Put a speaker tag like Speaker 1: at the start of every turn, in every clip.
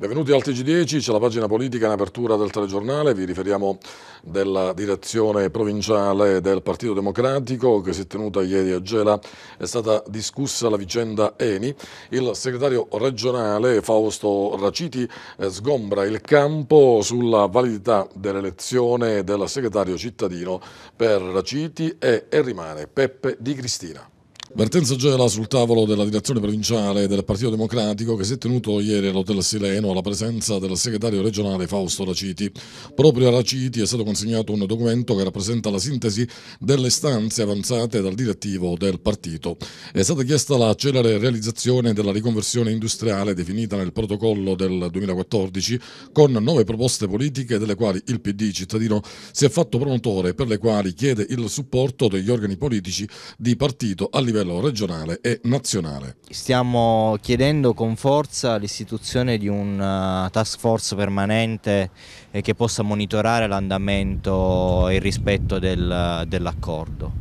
Speaker 1: Benvenuti al TG10, c'è la pagina politica in apertura del telegiornale, vi riferiamo della direzione provinciale del Partito Democratico che si è tenuta ieri a Gela, è stata discussa la vicenda Eni, il segretario regionale Fausto Raciti eh, sgombra il campo sulla validità dell'elezione del segretario cittadino per Raciti e, e rimane Peppe Di Cristina. Vertenza Gela sul tavolo della direzione provinciale del Partito Democratico che si è tenuto ieri all'Hotel Sileno alla presenza del segretario regionale Fausto Raciti. Proprio a Raciti è stato consegnato un documento che rappresenta la sintesi delle stanze avanzate dal direttivo del partito. È stata chiesta la celere realizzazione della riconversione industriale definita nel protocollo del 2014 con nove proposte politiche delle quali il PD cittadino si è fatto promotore per le quali chiede il supporto degli organi politici di partito a livello livello regionale e nazionale. Stiamo chiedendo con forza l'istituzione di
Speaker 2: un eh, task force permanente eh, che possa monitorare l'andamento e il rispetto del, eh, dell'accordo.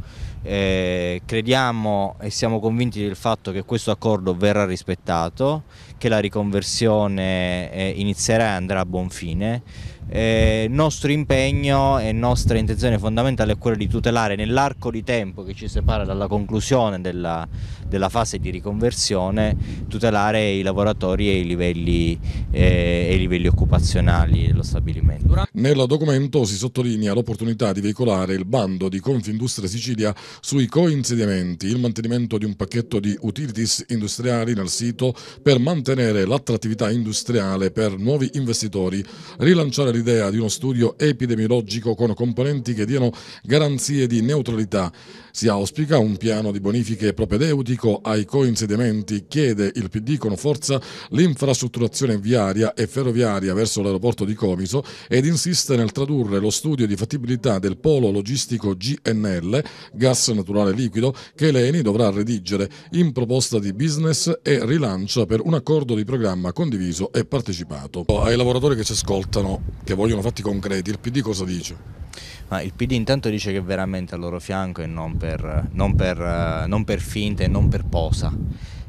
Speaker 2: Eh, crediamo e siamo convinti del fatto che questo accordo verrà rispettato, che la riconversione eh, inizierà e andrà a buon fine eh, nostro impegno e nostra intenzione fondamentale è quella di tutelare nell'arco di tempo che ci separa dalla conclusione della, della fase di riconversione, tutelare i lavoratori e i livelli, eh, e i livelli occupazionali dello stabilimento.
Speaker 1: Nel documento si sottolinea l'opportunità di veicolare il bando di Confindustria Sicilia sui coinsediamenti, il mantenimento di un pacchetto di utilities industriali nel sito per mantenere l'attrattività industriale per nuovi investitori, rilanciare l'idea di uno studio epidemiologico con componenti che diano garanzie di neutralità si auspica un piano di bonifiche propedeutico ai coinsediamenti, chiede il PD con forza l'infrastrutturazione viaria e ferroviaria verso l'aeroporto di Comiso ed insiste nel tradurre lo studio di fattibilità del polo logistico GNL, gas naturale liquido, che l'ENI dovrà redigere in proposta di business e rilancio per un accordo di programma condiviso e partecipato. Ai lavoratori che ci ascoltano, che vogliono fatti concreti, il PD cosa dice? ma
Speaker 2: il PD intanto dice che è veramente al loro fianco e non per, non per, non per finta e non per posa.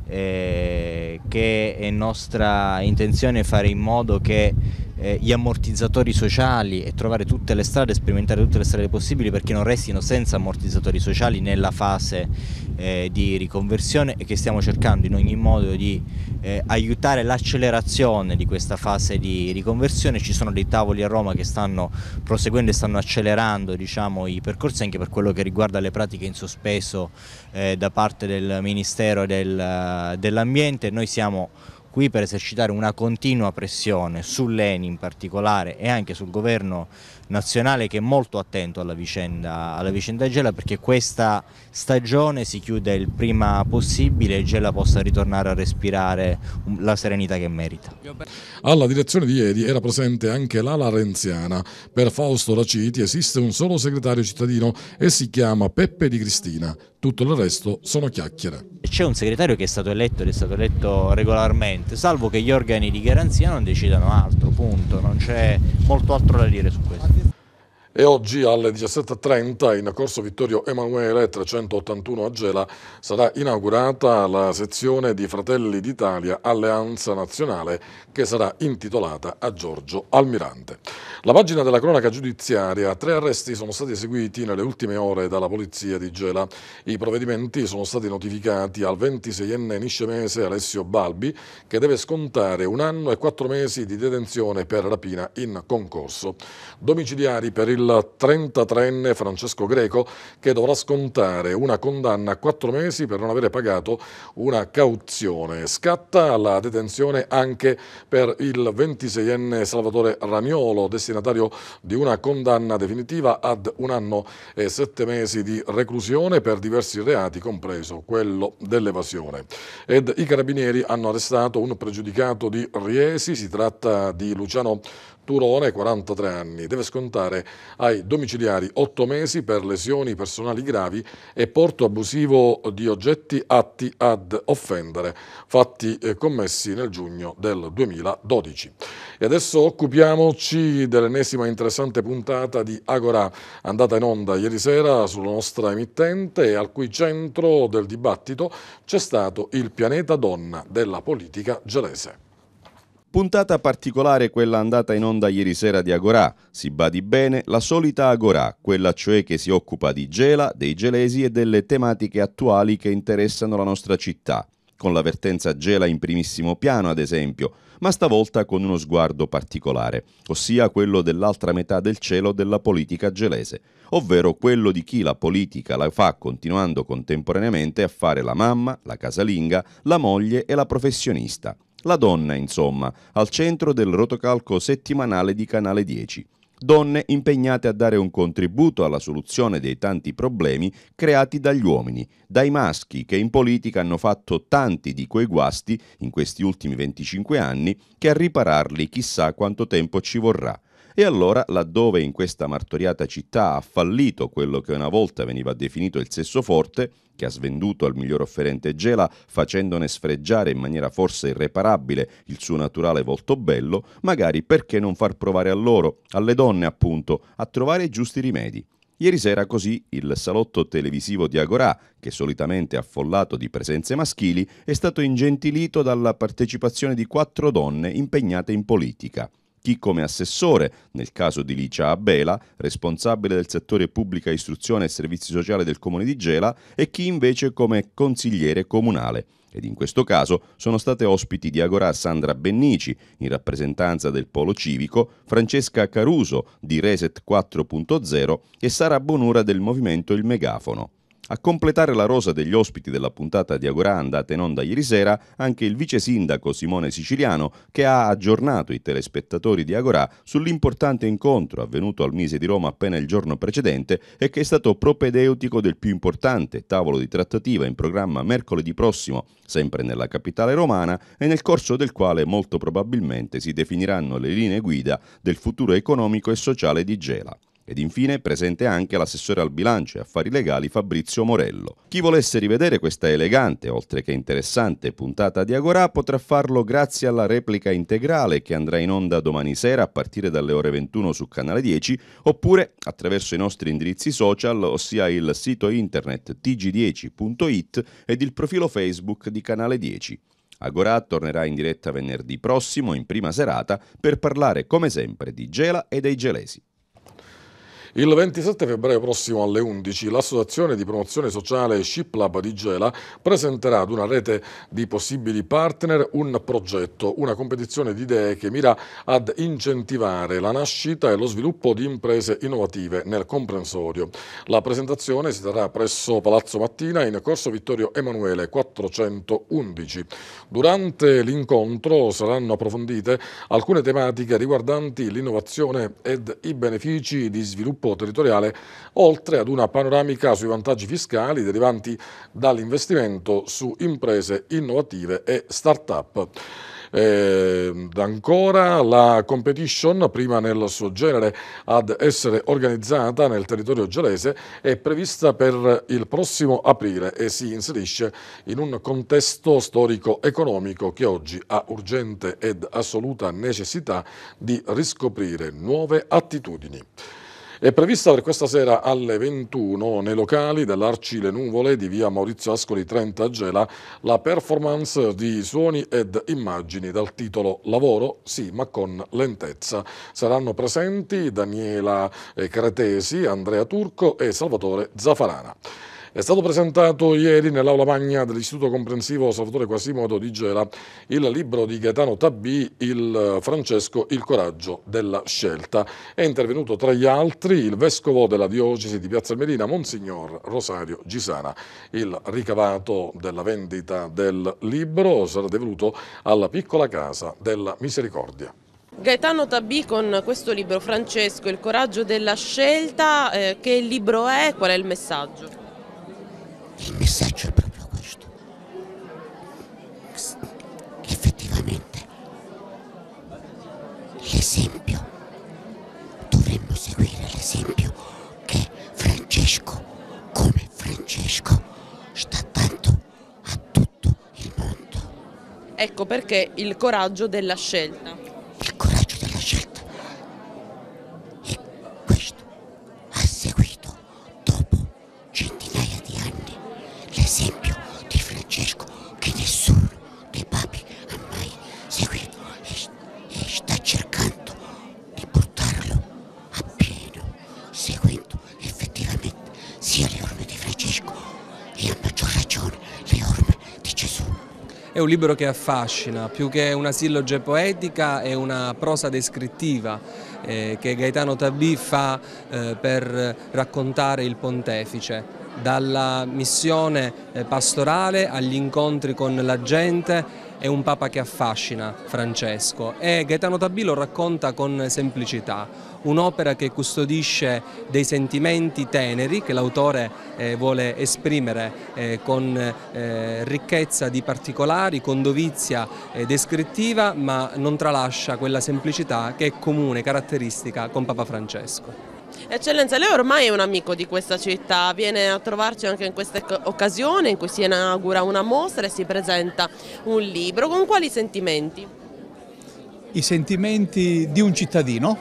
Speaker 2: Eh, che è nostra intenzione fare in modo che eh, gli ammortizzatori sociali e trovare tutte le strade, sperimentare tutte le strade possibili perché non restino senza ammortizzatori sociali nella fase eh, di riconversione e che stiamo cercando in ogni modo di eh, aiutare l'accelerazione di questa fase di riconversione. Ci sono dei tavoli a Roma che stanno proseguendo e stanno accelerando diciamo, i percorsi anche per quello che riguarda le pratiche in sospeso eh, da parte del Ministero del, dell'Ambiente. Noi siamo qui per esercitare una continua pressione sull'ENI in particolare e anche sul governo nazionale che è molto attento alla vicenda, alla vicenda Gela perché questa stagione si chiude il prima
Speaker 1: possibile e Gela possa ritornare a respirare la serenità che merita. Alla direzione di ieri era presente anche l'ala renziana. Per Fausto Laciti esiste un solo segretario cittadino e si chiama Peppe di Cristina. Tutto il resto sono chiacchiere.
Speaker 2: C'è un segretario che è stato eletto ed è stato eletto regolarmente, salvo che gli organi di garanzia non
Speaker 1: decidano altro, punto, non c'è molto altro da dire su questo e oggi alle 17.30 in corso Vittorio Emanuele 381 a Gela sarà inaugurata la sezione di Fratelli d'Italia Alleanza Nazionale che sarà intitolata a Giorgio Almirante. La pagina della cronaca giudiziaria, tre arresti sono stati eseguiti nelle ultime ore dalla polizia di Gela. I provvedimenti sono stati notificati al 26enne niscemese Alessio Balbi che deve scontare un anno e quattro mesi di detenzione per rapina in concorso. Domiciliari per il 33enne Francesco Greco che dovrà scontare una condanna a quattro mesi per non avere pagato una cauzione. Scatta la detenzione anche per il 26enne Salvatore Ragnolo, destinatario di una condanna definitiva ad un anno e sette mesi di reclusione per diversi reati, compreso quello dell'evasione. Ed i carabinieri hanno arrestato un pregiudicato di Riesi, si tratta di Luciano Turone, 43 anni, deve scontare ai domiciliari 8 mesi per lesioni personali gravi e porto abusivo di oggetti atti ad offendere, fatti eh, commessi nel giugno del 2012. E adesso occupiamoci dell'ennesima interessante puntata di Agora, andata in onda ieri sera sulla nostra emittente e al cui centro del dibattito c'è stato il pianeta donna della politica gelese.
Speaker 3: Puntata particolare quella andata in onda ieri sera di Agorà. Si badi bene, la solita Agorà, quella cioè che si occupa di Gela, dei gelesi e delle tematiche attuali che interessano la nostra città, con l'avvertenza Gela in primissimo piano ad esempio, ma stavolta con uno sguardo particolare, ossia quello dell'altra metà del cielo della politica gelese, ovvero quello di chi la politica la fa continuando contemporaneamente a fare la mamma, la casalinga, la moglie e la professionista la donna, insomma, al centro del rotocalco settimanale di Canale 10. Donne impegnate a dare un contributo alla soluzione dei tanti problemi creati dagli uomini, dai maschi che in politica hanno fatto tanti di quei guasti in questi ultimi 25 anni che a ripararli chissà quanto tempo ci vorrà. E allora, laddove in questa martoriata città ha fallito quello che una volta veniva definito il sesso forte, che ha svenduto al miglior offerente Gela, facendone sfreggiare in maniera forse irreparabile il suo naturale volto bello, magari perché non far provare a loro, alle donne appunto, a trovare i giusti rimedi. Ieri sera così il salotto televisivo di Agorà, che solitamente è affollato di presenze maschili, è stato ingentilito dalla partecipazione di quattro donne impegnate in politica chi come assessore, nel caso di Licia Abela, responsabile del settore pubblica istruzione e servizi sociali del comune di Gela, e chi invece come consigliere comunale. Ed in questo caso sono state ospiti di Agorà Sandra Bennici, in rappresentanza del Polo Civico, Francesca Caruso di Reset 4.0 e Sara Bonura del movimento Il Megafono. A completare la rosa degli ospiti della puntata di Agora andata in onda ieri sera anche il vice sindaco Simone Siciliano che ha aggiornato i telespettatori di Agora sull'importante incontro avvenuto al Mise di Roma appena il giorno precedente e che è stato propedeutico del più importante tavolo di trattativa in programma mercoledì prossimo, sempre nella capitale romana e nel corso del quale molto probabilmente si definiranno le linee guida del futuro economico e sociale di Gela. Ed infine presente anche l'assessore al bilancio e affari legali Fabrizio Morello. Chi volesse rivedere questa elegante, oltre che interessante, puntata di Agora potrà farlo grazie alla replica integrale che andrà in onda domani sera a partire dalle ore 21 su Canale 10 oppure attraverso i nostri indirizzi social, ossia il sito internet tg10.it ed il profilo Facebook di Canale 10. Agora tornerà in diretta venerdì prossimo in prima serata per parlare come sempre di Gela e dei gelesi. Il 27
Speaker 1: febbraio prossimo alle 11 l'Associazione di Promozione Sociale Shiplab di Gela presenterà ad una rete di possibili partner un progetto, una competizione di idee che mira ad incentivare la nascita e lo sviluppo di imprese innovative nel comprensorio. La presentazione si terrà presso Palazzo Mattina in corso Vittorio Emanuele 411. Durante l'incontro saranno approfondite alcune tematiche riguardanti l'innovazione ed i benefici di sviluppo sviluppo territoriale, oltre ad una panoramica sui vantaggi fiscali derivanti dall'investimento su imprese innovative e start-up. Eh, ancora la competition, prima nel suo genere ad essere organizzata nel territorio gelese, è prevista per il prossimo aprile e si inserisce in un contesto storico-economico che oggi ha urgente ed assoluta necessità di riscoprire nuove attitudini. È prevista per questa sera alle 21 nei locali dell'Arci Le Nuvole di via Maurizio Ascoli 30 Gela la performance di suoni ed immagini dal titolo Lavoro sì ma con lentezza. Saranno presenti Daniela eh, Cretesi, Andrea Turco e Salvatore Zafarana. È stato presentato ieri nell'aula magna dell'Istituto Comprensivo Salvatore Quasimodo di Gela il libro di Gaetano Tabì, il Francesco, il coraggio della scelta. È intervenuto tra gli altri il vescovo della diocesi di Piazza Merina, Monsignor Rosario Gisana. Il ricavato della vendita del libro sarà devoluto alla piccola casa della misericordia.
Speaker 4: Gaetano Tabì con questo libro Francesco, il coraggio della scelta, eh, che libro è? Qual è il messaggio? Il messaggio è proprio questo.
Speaker 2: Effettivamente, l'esempio, dovremmo seguire l'esempio che Francesco, come Francesco, sta
Speaker 4: dando a tutto il mondo. Ecco perché il coraggio della scelta. È un libro che affascina, più che una silloge poetica è una prosa descrittiva eh, che Gaetano Tabì fa eh, per raccontare il pontefice, dalla missione eh, pastorale agli incontri con la gente è un papa che affascina Francesco e Gaetano Tabillo racconta con semplicità un'opera che custodisce dei sentimenti teneri che l'autore eh, vuole esprimere eh, con eh, ricchezza di particolari, con dovizia descrittiva ma non tralascia quella semplicità che è comune, caratteristica con Papa Francesco. Eccellenza, lei ormai è un amico di questa città, viene a trovarci anche in questa occasione in cui si inaugura una mostra e si presenta un libro, con quali sentimenti?
Speaker 2: I sentimenti di un cittadino,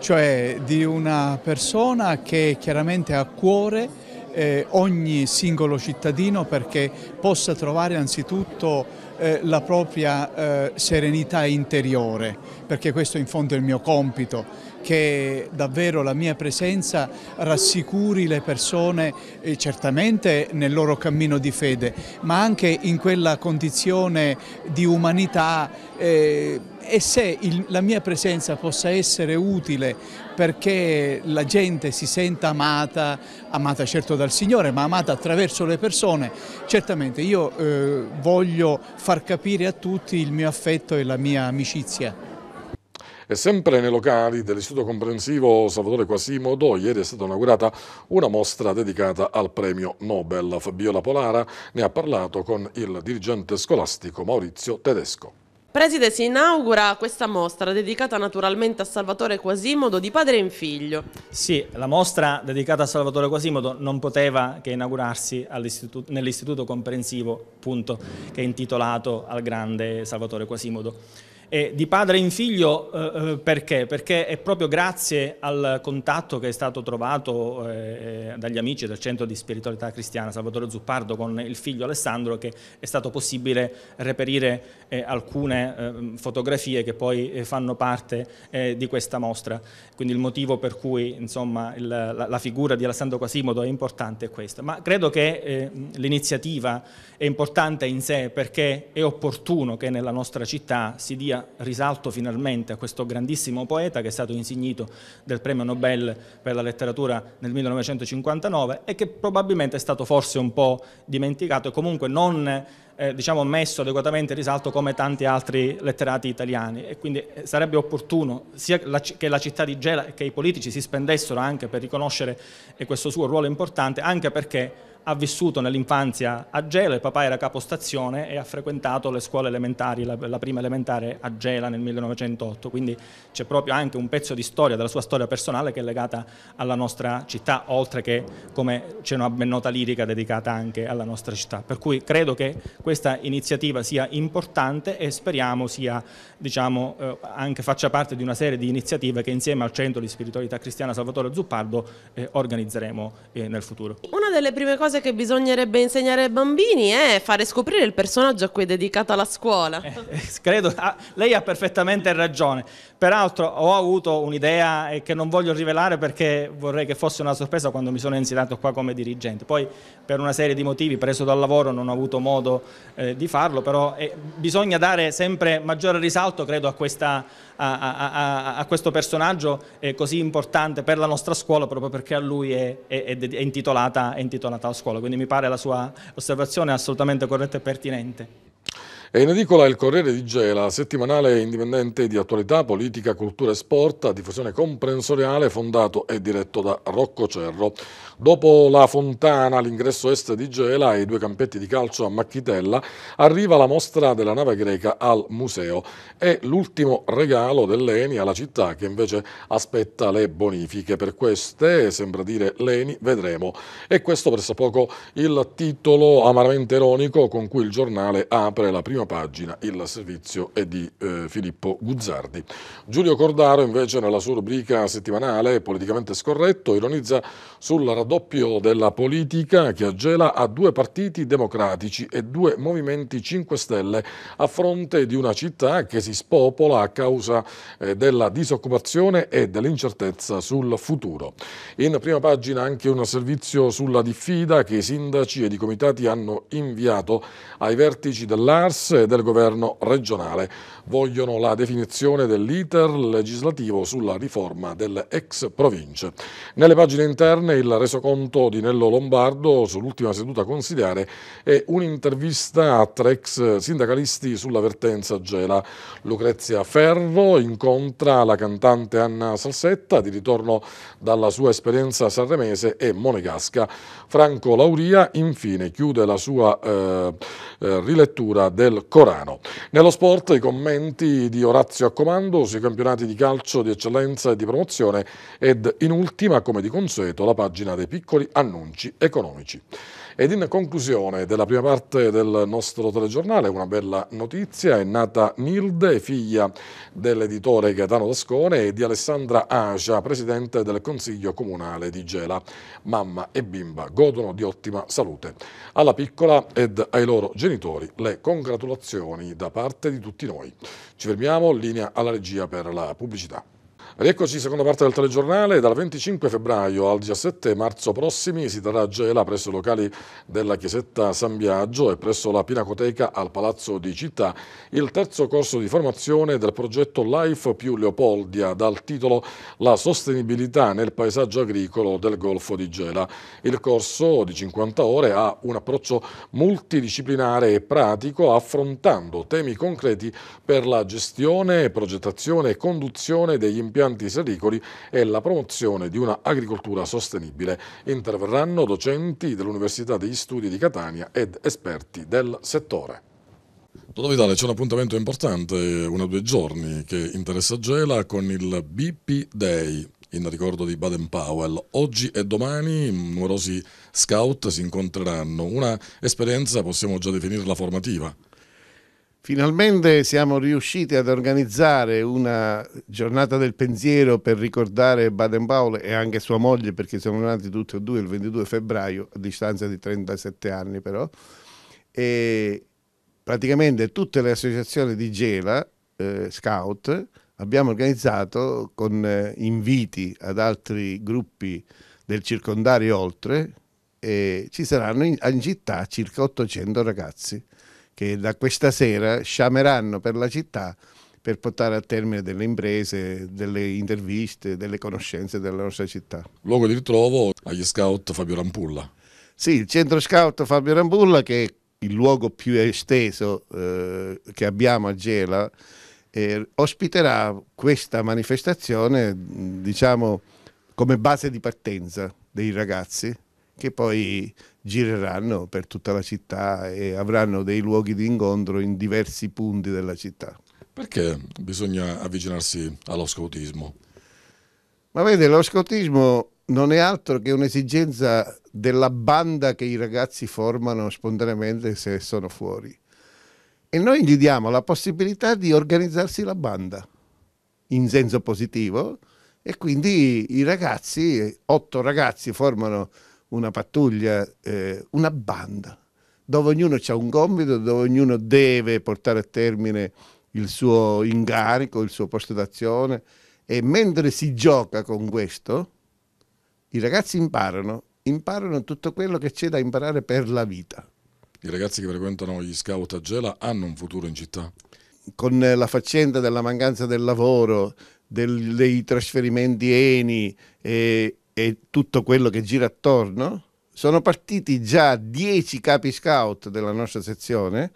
Speaker 2: cioè di una persona che chiaramente ha a cuore eh, ogni singolo cittadino perché possa trovare anzitutto eh, la propria eh, serenità interiore, perché questo in fondo è il mio compito che davvero la mia presenza rassicuri le persone eh, certamente nel loro cammino di fede, ma anche in quella condizione di umanità eh, e se il, la mia presenza possa essere utile perché la gente si senta amata, amata certo dal Signore, ma amata attraverso le persone, certamente io eh, voglio far capire a tutti il mio affetto e la mia amicizia.
Speaker 1: E sempre nei locali dell'Istituto Comprensivo Salvatore Quasimodo, ieri è stata inaugurata una mostra dedicata al premio Nobel. Fabiola Polara ne ha parlato con il dirigente scolastico Maurizio Tedesco.
Speaker 4: Preside si inaugura questa mostra dedicata naturalmente a Salvatore Quasimodo di padre in figlio. Sì, la
Speaker 1: mostra dedicata
Speaker 5: a Salvatore Quasimodo non poteva che inaugurarsi nell'istituto comprensivo, appunto, che è intitolato al grande Salvatore Quasimodo. E di padre in figlio eh, eh, perché? Perché è proprio grazie al contatto che è stato trovato eh, dagli amici del Centro di Spiritualità Cristiana Salvatore Zuppardo con il figlio Alessandro che è stato possibile reperire eh, alcune eh, fotografie che poi eh, fanno parte di questa mostra. Quindi il motivo per cui insomma, il, la, la, figura di Alessandro Quasimodo è importante è questa. Ma credo che l'iniziativa è importante in sé perché è opportuno che nella nostra città si dia risalto finalmente a questo grandissimo poeta che è stato insignito del premio Nobel per la letteratura nel 1959 e che probabilmente è stato forse un po' dimenticato e comunque non eh, diciamo messo adeguatamente in risalto come tanti altri letterati italiani e quindi eh, sarebbe opportuno sia che la città di Gela e che i politici si spendessero anche per riconoscere questo suo ruolo importante anche perché ha vissuto nell'infanzia a Gela, il papà era capostazione e ha frequentato le scuole elementari, la, la prima elementare a Gela nel 1908, quindi c'è proprio anche un pezzo di storia, della sua storia personale che è legata alla nostra città, oltre che come c'è una ben nota lirica dedicata anche alla nostra città. Per cui credo che questa iniziativa sia importante e speriamo sia, diciamo, eh, anche faccia parte di una serie di iniziative che insieme al Centro di Spiritualità Cristiana Salvatore Zuppardo eh, organizzeremo eh, nel futuro.
Speaker 4: Una delle prime cose cose che bisognerebbe insegnare ai bambini è fare scoprire il personaggio a cui è dedicata la scuola. Eh, eh
Speaker 5: credo, ah, lei ha perfettamente ragione. Peraltro ho avuto un'idea eh, che non voglio rivelare perché vorrei che fosse una sorpresa quando mi sono insediato qua come dirigente. Poi per una serie di motivi, preso dal lavoro, non ho avuto modo eh, di farlo, però eh, bisogna dare sempre maggiore risalto, credo, a, questa, a, a, a questo personaggio eh, così importante per la nostra scuola, proprio perché a lui è, è, è, intitolata, è intitolata la scuola. Quindi mi pare la sua osservazione assolutamente corretta e
Speaker 1: pertinente. È in edicola il Corriere di Gela, settimanale indipendente di attualità, politica, cultura e sport, a diffusione comprensoriale, fondato e diretto da Rocco Cerro. Dopo la fontana, l'ingresso est di Gela e i due campetti di calcio a Macchitella, arriva la mostra della nave greca al museo. È l'ultimo regalo dell'Eni alla città che invece aspetta le bonifiche. Per queste, sembra dire l'Eni, vedremo. E questo presso poco il titolo amaramente ironico con cui il giornale apre la prima prima pagina il servizio è di eh, Filippo Guzzardi. Giulio Cordaro invece nella sua rubrica settimanale Politicamente Scorretto ironizza sul raddoppio della politica che agela a due partiti democratici e due movimenti 5 Stelle a fronte di una città che si spopola a causa eh, della disoccupazione e dell'incertezza sul futuro. In prima pagina anche un servizio sulla diffida che i sindaci ed i comitati hanno inviato ai vertici dell'ARS Gas del governo regionale. Vogliono la definizione dell'iter legislativo sulla riforma delle ex province. Nelle pagine interne il resoconto di Nello Lombardo sull'ultima seduta consigliare e un'intervista a tre ex sindacalisti sulla vertenza Gela. Lucrezia Ferro incontra la cantante Anna Salsetta di ritorno dalla sua esperienza sanremese e monegasca. Franco Lauria infine chiude la sua eh, eh rilettura del Corano. Nello sport i commenti di Orazio a comando sui campionati di calcio di eccellenza e di promozione ed in ultima, come di consueto, la pagina dei piccoli annunci economici. Ed in conclusione della prima parte del nostro telegiornale, una bella notizia, è nata Nilde, figlia dell'editore Gaetano Dascone e di Alessandra Asia, presidente del Consiglio Comunale di Gela. Mamma e bimba godono di ottima salute. Alla piccola ed ai loro genitori le congratulazioni da parte di tutti noi. Ci fermiamo, linea alla regia per la pubblicità. Rieccoci, seconda parte del telegiornale. Dal 25 febbraio al 17 marzo prossimi si terrà Gela presso i locali della Chiesetta San Biagio e presso la Pinacoteca al Palazzo di Città il terzo corso di formazione del progetto Life più Leopoldia dal titolo La sostenibilità nel paesaggio agricolo del Golfo di Gela. Il corso di 50 ore ha un approccio multidisciplinare e pratico affrontando temi concreti per la gestione, progettazione e conduzione degli impianti impianti sericoli e la promozione di una agricoltura sostenibile. Interverranno docenti dell'Università degli Studi di Catania ed esperti del settore. Toto Vitale, c'è un appuntamento importante, uno o due giorni, che interessa Gela con il BP Day in ricordo di Baden Powell. Oggi e domani numerosi scout si incontreranno, una esperienza possiamo già definirla
Speaker 6: formativa. Finalmente siamo riusciti ad organizzare una giornata del pensiero per ricordare Baden Powell e anche sua moglie perché siamo nati tutti e due il 22 febbraio a distanza di 37 anni però e praticamente tutte le associazioni di Gela, eh, Scout, abbiamo organizzato con eh, inviti ad altri gruppi del circondario oltre e ci saranno in, in città circa 800 ragazzi che da questa sera sciameranno per la città per portare a termine delle imprese, delle interviste, delle conoscenze della nostra città. Luogo di ritrovo agli scout Fabio Rampulla. Sì, il centro scout Fabio Rampulla che è il luogo più esteso eh, che abbiamo a Gela eh, ospiterà questa manifestazione diciamo come base di partenza dei ragazzi che poi gireranno per tutta la città e avranno dei luoghi di incontro in diversi punti della città. Perché bisogna avvicinarsi allo scautismo? Ma vede, lo scautismo non è altro che un'esigenza della banda che i ragazzi formano spontaneamente se sono fuori. E noi gli diamo la possibilità di organizzarsi la banda in senso positivo e quindi i ragazzi, otto ragazzi formano una pattuglia, eh, una banda, dove ognuno ha un compito, dove ognuno deve portare a termine il suo incarico, il suo posto d'azione e mentre si gioca con questo, i ragazzi imparano, imparano tutto quello che c'è da imparare per la vita. I ragazzi che frequentano gli scout
Speaker 1: a Gela hanno un futuro in città?
Speaker 6: Con la faccenda della mancanza del lavoro, del, dei trasferimenti ENI, eh, e tutto quello che gira attorno, sono partiti già dieci capi scout della nostra sezione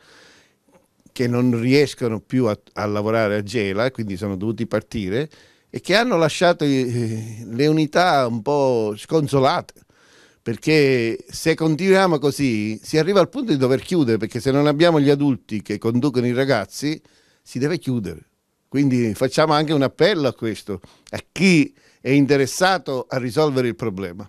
Speaker 6: che non riescono più a, a lavorare a Gela, quindi sono dovuti partire, e che hanno lasciato eh, le unità un po' sconsolate perché se continuiamo così si arriva al punto di dover chiudere perché se non abbiamo gli adulti che conducono i ragazzi si deve chiudere quindi facciamo anche un appello a questo a chi è interessato a risolvere il problema.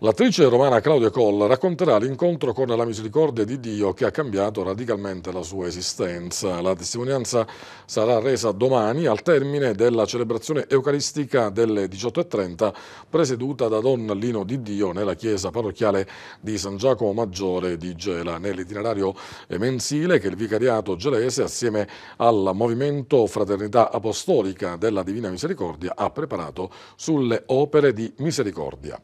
Speaker 1: L'attrice romana Claudia Coll racconterà l'incontro con la misericordia di Dio che ha cambiato radicalmente la sua esistenza. La testimonianza sarà resa domani al termine della celebrazione eucaristica delle 18.30 presieduta da Don Lino di Dio nella chiesa parrocchiale di San Giacomo Maggiore di Gela. Nell'itinerario mensile che il vicariato gelese assieme al Movimento Fraternità Apostolica della Divina Misericordia ha preparato sulle opere di misericordia.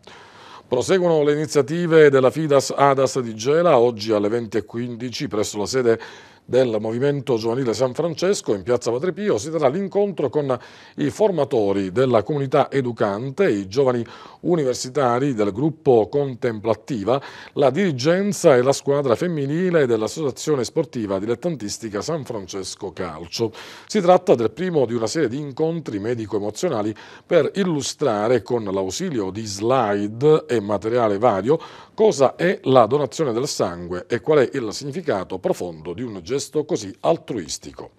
Speaker 1: Proseguono le iniziative della FIDAS ADAS di Gela, oggi alle 20.15 presso la sede del Movimento Giovanile San Francesco in Piazza Patrepio si terrà l'incontro con i formatori della comunità educante, i giovani universitari del gruppo Contemplativa, la dirigenza e la squadra femminile dell'Associazione Sportiva Dilettantistica San Francesco Calcio. Si tratta del primo di una serie di incontri medico-emozionali per illustrare con l'ausilio di slide e materiale vario Cosa è la donazione del sangue e qual è il significato profondo di un gesto così altruistico?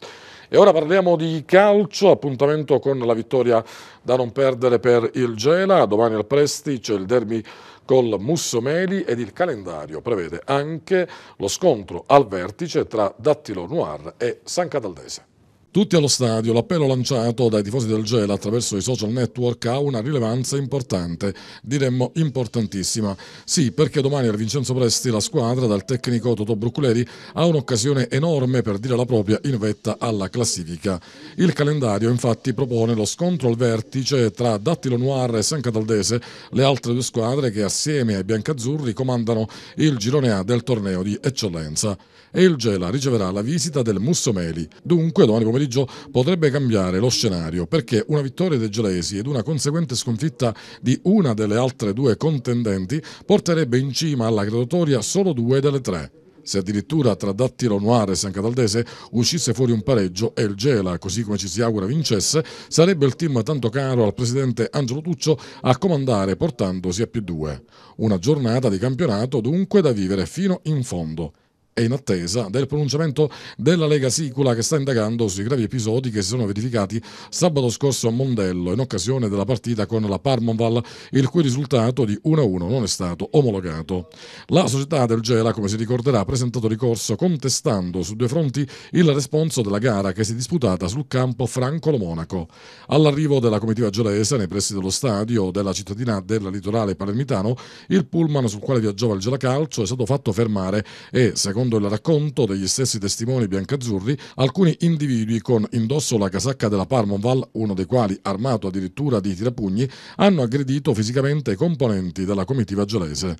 Speaker 1: E ora parliamo di calcio, appuntamento con la vittoria da non perdere per il Gela, domani al Presti c'è il derby col Mussomeli ed il calendario prevede anche lo scontro al vertice tra Dattilo Noir e San Cataldese. Tutti allo stadio, l'appello lanciato dai tifosi del Gela attraverso i social network ha una rilevanza importante, diremmo importantissima. Sì, perché domani al Vincenzo Presti la squadra dal tecnico Totò Bruculeri ha un'occasione enorme per dire la propria in vetta alla classifica. Il calendario infatti propone lo scontro al vertice tra Dattilo Noir e San Cataldese, le altre due squadre che assieme ai biancazzurri comandano il girone A del torneo di eccellenza e il Gela riceverà la visita del Mussomeli. Dunque domani pomeriggio potrebbe cambiare lo scenario perché una vittoria dei gelesi ed una conseguente sconfitta di una delle altre due contendenti porterebbe in cima alla graduatoria solo due delle tre. Se addirittura tra Dattilo Noir e San Cataldese uscisse fuori un pareggio e il Gela, così come ci si augura, vincesse, sarebbe il team tanto caro al presidente Angelo Tuccio a comandare portandosi a più due. Una giornata di campionato dunque da vivere fino in fondo è in attesa del pronunciamento della Lega Sicula che sta indagando sui gravi episodi che si sono verificati sabato scorso a Mondello in occasione della partita con la Parmonval, il cui risultato di 1-1 non è stato omologato. La società del Gela, come si ricorderà, ha presentato ricorso contestando su due fronti il responso della gara che si è disputata sul campo Francolo-Monaco. All'arrivo della comitiva gelese nei pressi dello stadio della cittadina del litorale palermitano, il pullman sul quale viaggiava il Gela Calcio è stato fatto fermare e, secondo secondo il racconto degli stessi testimoni biancazzurri, alcuni individui con indosso la casacca della Parmonval, uno dei quali armato addirittura di tirapugni, hanno aggredito fisicamente i componenti della comitiva gelese.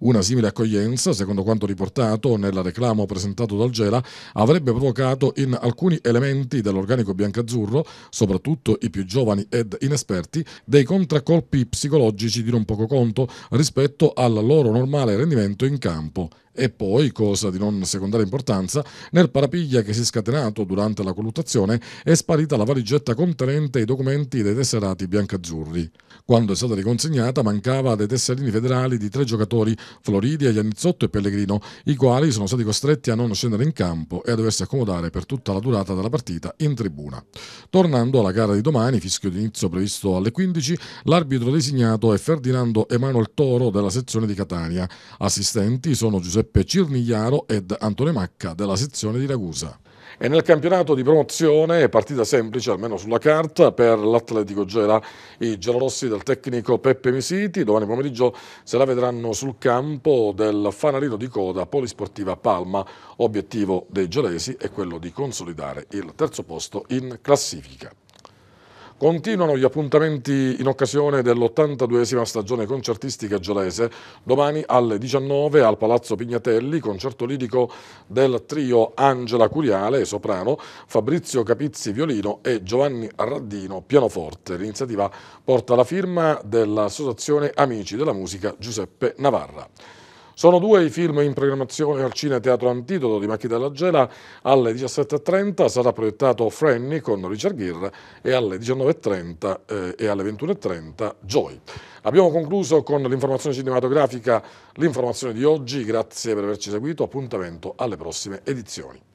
Speaker 1: Una simile accoglienza, secondo quanto riportato nel reclamo presentato dal Gela, avrebbe provocato in alcuni elementi dell'organico biancazzurro, soprattutto i più giovani ed inesperti, dei contraccolpi psicologici di non poco conto rispetto al loro normale rendimento in campo. E poi, cosa di non secondaria importanza, nel parapiglia che si è scatenato durante la colluttazione è sparita la valigetta contenente i documenti dei tesserati biancazzurri. Quando è stata riconsegnata mancava dei tesserini federali di tre giocatori, Floridia, Iannizzotto e Pellegrino, i quali sono stati costretti a non scendere in campo e a doversi accomodare per tutta la durata della partita in tribuna. Tornando alla gara di domani, fischio d'inizio previsto alle 15, l'arbitro designato è Ferdinando Emanuel Toro della sezione di Catania. Assistenti sono Giuseppe Giuseppe Cirnigliaro ed Antone Macca della sezione di Ragusa. E nel campionato di promozione, partita semplice almeno sulla carta per l'Atletico Gela, i gelorossi del tecnico Peppe Misiti domani pomeriggio se la vedranno sul campo del fanalino di coda polisportiva Palma. Obiettivo dei gelesi è quello di consolidare il terzo posto in classifica. Continuano gli appuntamenti in occasione dell'82esima stagione concertistica gelese, domani alle 19 al Palazzo Pignatelli, concerto lirico del trio Angela Curiale, soprano, Fabrizio Capizzi, violino e Giovanni Raddino, pianoforte. L'iniziativa porta la firma dell'Associazione Amici della Musica Giuseppe Navarra. Sono due i film in programmazione al Cine Teatro Antidoto di Macchi della Gela. Alle 17.30 sarà proiettato Franny con Richard Gere e alle 19.30 eh, e alle 21.30 Joy. Abbiamo concluso con l'informazione cinematografica, l'informazione di oggi. Grazie per averci seguito. Appuntamento alle prossime edizioni.